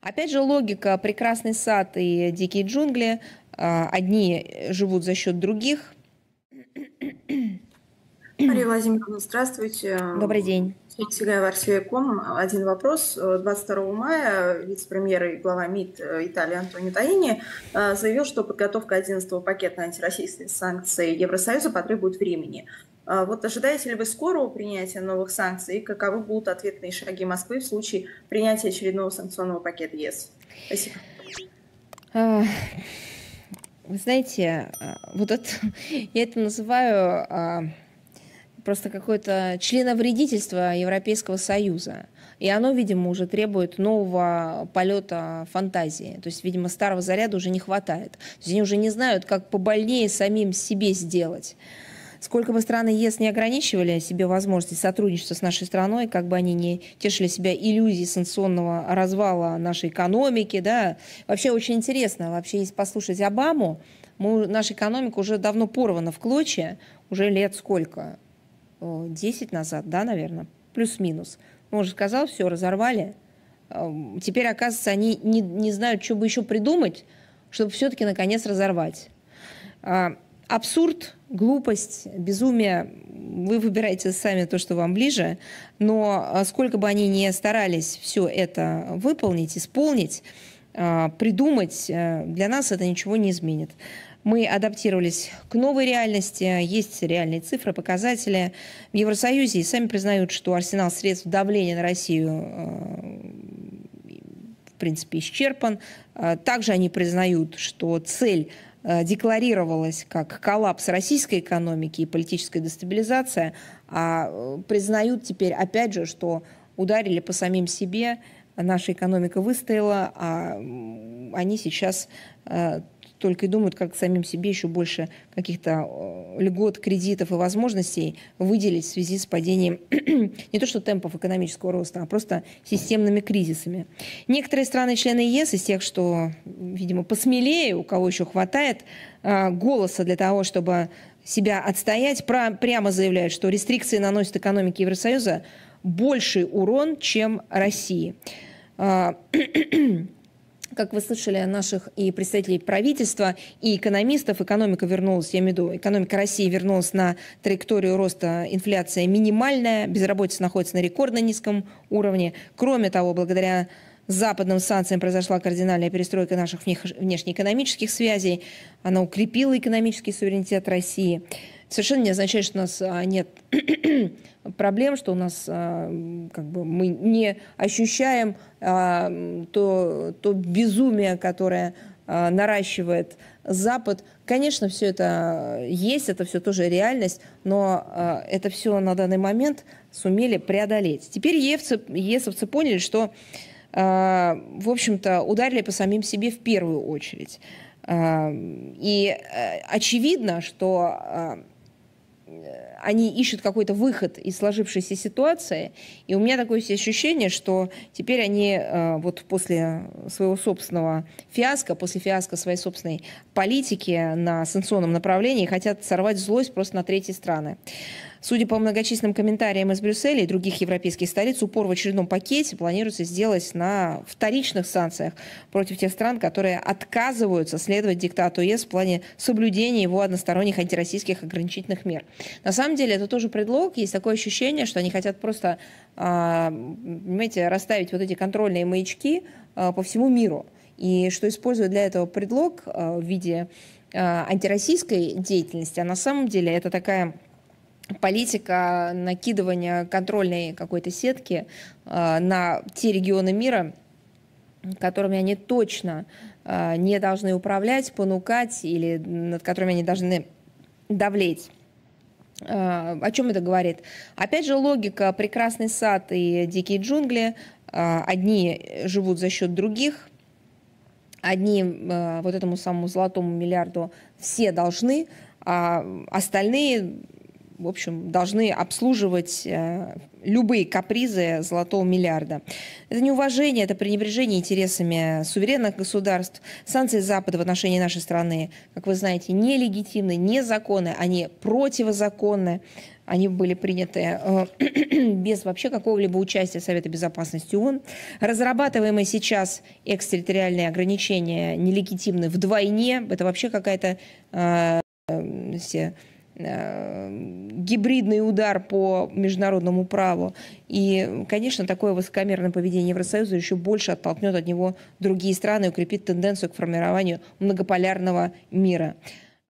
Опять же, логика «Прекрасный сад» и «Дикие джунгли». А, одни живут за счет других. Мария Владимировна, здравствуйте. Добрый день. Сергей Сигаев, Арсияком. Один вопрос. 22 мая вице-премьер и глава МИД э, Италии Антонио Таини э, заявил, что подготовка 11 го пакета антироссийских санкций Евросоюза потребует времени. Э, вот ожидаете ли вы скорого принятия новых санкций и каковы будут ответные шаги Москвы в случае принятия очередного санкционного пакета ЕС? Спасибо. Вы знаете, вот это, я это называю просто какое-то членовредительство Европейского Союза. И оно, видимо, уже требует нового полета фантазии. То есть, видимо, старого заряда уже не хватает. То есть они уже не знают, как побольнее самим себе сделать. Сколько бы страны ЕС не ограничивали себе возможности сотрудничества с нашей страной, как бы они не тешили себя иллюзией санкционного развала нашей экономики, да, вообще очень интересно, вообще если послушать Обаму, мы, наша экономика уже давно порвана в клочья, уже лет сколько, 10 э, назад, да, наверное, плюс-минус. Ну, он уже сказал, все, разорвали. Эм, теперь, оказывается, они не, не знают, что бы еще придумать, чтобы все-таки, наконец, разорвать. А, абсурд, глупость, безумие, вы выбираете сами то, что вам ближе, но э, сколько бы они ни старались все это выполнить, исполнить, э, придумать, для нас это ничего не изменит. Мы адаптировались к новой реальности, есть реальные цифры, показатели. В Евросоюзе и сами признают, что арсенал средств давления на Россию э, в принципе, исчерпан. Э, также они признают, что цель э, декларировалась как коллапс российской экономики и политическая дестабилизация, а признают теперь, опять же, что ударили по самим себе, наша экономика выстояла, а они сейчас только и думают, как самим себе еще больше каких-то э, льгот, кредитов и возможностей выделить в связи с падением не то что темпов экономического роста, а просто системными кризисами. Некоторые страны-члены ЕС из тех, что, видимо, посмелее, у кого еще хватает э, голоса для того, чтобы себя отстоять, прямо заявляют, что рестрикции наносят экономике Евросоюза больший урон, чем России. Э, как вы слышали наших и представителей правительства, и экономистов, экономика вернулась, я имею в виду, экономика России вернулась на траекторию роста инфляция минимальная, безработица находится на рекордно низком уровне. Кроме того, благодаря западным санкциям произошла кардинальная перестройка наших внешнеэкономических связей, она укрепила экономический суверенитет России совершенно не означает, что у нас а, нет проблем, что у нас а, как бы мы не ощущаем а, то, то безумие, которое наращивает Запад. Конечно, все это есть, это все тоже реальность, но это все на данный момент сумели преодолеть. Теперь ЕСовцы, ЕСовцы поняли, что, в общем-то, ударили по самим себе в первую очередь. И э, очевидно, что они ищут какой-то выход из сложившейся ситуации. И у меня такое ощущение, что теперь они э, вот после своего собственного фиаско, после фиаско своей собственной политики на санкционном направлении хотят сорвать злость просто на третьи страны. Судя по многочисленным комментариям из Брюсселя и других европейских столиц, упор в очередном пакете планируется сделать на вторичных санкциях против тех стран, которые отказываются следовать диктату ЕС в плане соблюдения его односторонних антироссийских ограничительных мер. На самом деле это тоже предлог. Есть такое ощущение, что они хотят просто, а, понимаете, расставить вот эти контрольные маячки а, по всему миру. И что используют для этого предлог а, в виде антироссийской деятельности, а на самом деле это такая политика накидывания контрольной какой-то сетки э, на те регионы мира, которыми они точно э, не должны управлять, понукать или над которыми они должны давлеть. Э, о чем это говорит? Опять же, логика «Прекрасный сад» и «Дикие джунгли». Э, одни живут за счет других, одни э, вот этому самому золотому миллиарду все должны, а остальные в общем, должны обслуживать э, любые капризы золотого миллиарда. Это неуважение, это пренебрежение интересами суверенных государств. Санкции Запада в отношении нашей страны, как вы знаете, нелегитимны, незаконны, они противозаконны. Они были приняты э, без вообще какого-либо участия Совета Безопасности ООН. Разрабатываемые сейчас экстерриториальные ограничения нелегитимны вдвойне. Это вообще какая-то... Э, э Э, гибридный удар по международному праву. И, конечно, такое высокомерное поведение Евросоюза еще больше оттолкнет от него другие страны и укрепит тенденцию к формированию многополярного мира.